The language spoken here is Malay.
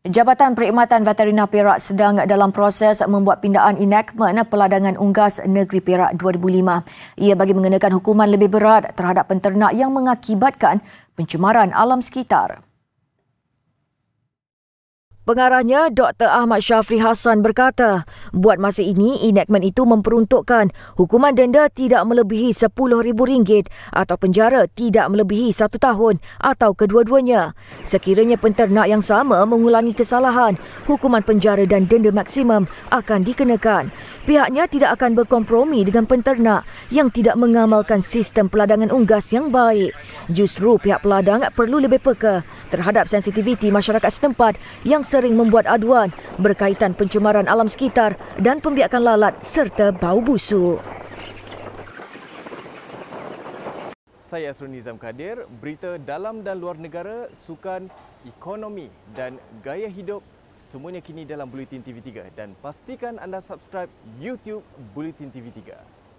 Jabatan Perkhidmatan Veterina Perak sedang dalam proses membuat pindaan mengenai peladangan unggas negeri Perak 2005. Ia bagi mengenakan hukuman lebih berat terhadap penternak yang mengakibatkan pencemaran alam sekitar. Pengarahnya Dr. Ahmad Syafri Hassan berkata, buat masa ini enactment itu memperuntukkan hukuman denda tidak melebihi rm ringgit atau penjara tidak melebihi satu tahun atau kedua-duanya. Sekiranya penternak yang sama mengulangi kesalahan, hukuman penjara dan denda maksimum akan dikenakan. Pihaknya tidak akan berkompromi dengan penternak yang tidak mengamalkan sistem peladangan unggas yang baik. Justru pihak peladang perlu lebih peka terhadap sensitiviti masyarakat setempat yang sering membuat aduan berkaitan pencemaran alam sekitar dan pembiakan lalat serta bau busuk. Saya Asrul Nizam Kadir, berita dalam dan luar negara, sukan, ekonomi dan gaya hidup semuanya kini dalam Bulletin TV3 dan pastikan anda subscribe YouTube Bulletin TV3.